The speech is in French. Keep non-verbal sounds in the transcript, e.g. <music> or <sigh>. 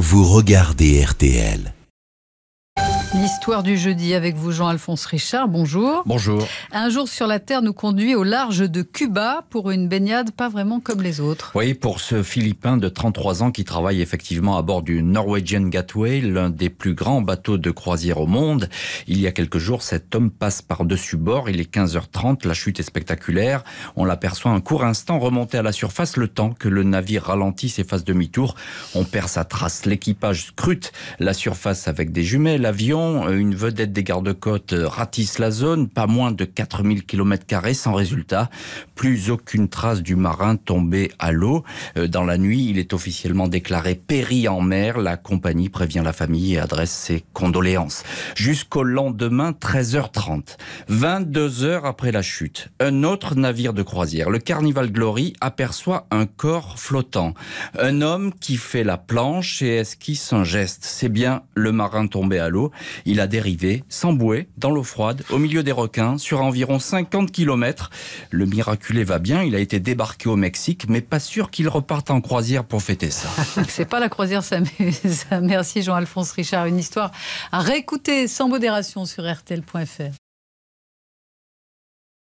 vous regardez RTL. L'histoire du jeudi avec vous, Jean-Alphonse Richard. Bonjour. Bonjour. Un jour sur la Terre nous conduit au large de Cuba pour une baignade pas vraiment comme les autres. Oui, pour ce Philippin de 33 ans qui travaille effectivement à bord du Norwegian Gateway, l'un des plus grands bateaux de croisière au monde. Il y a quelques jours, cet homme passe par-dessus bord. Il est 15h30. La chute est spectaculaire. On l'aperçoit un court instant remonter à la surface le temps que le navire ralentit et fasse demi-tour. On perd sa trace. L'équipage scrute la surface avec des jumelles, l'avion euh, une vedette des gardes-côtes euh, ratisse la zone, pas moins de 4000 km sans résultat. Plus aucune trace du marin tombé à l'eau. Euh, dans la nuit, il est officiellement déclaré péri en mer. La compagnie prévient la famille et adresse ses condoléances. Jusqu'au lendemain, 13h30, 22 heures après la chute, un autre navire de croisière, le Carnival Glory, aperçoit un corps flottant. Un homme qui fait la planche et esquisse un geste. C'est bien le marin tombé à l'eau. Il a dérivé, sans bouée, dans l'eau froide, au milieu des requins, sur environ 50 km. Le miraculé va bien, il a été débarqué au Mexique, mais pas sûr qu'il reparte en croisière pour fêter ça. <laughs> C'est pas la croisière, ça, Merci Jean-Alphonse Richard. Une histoire à réécouter sans modération sur RTL.fr.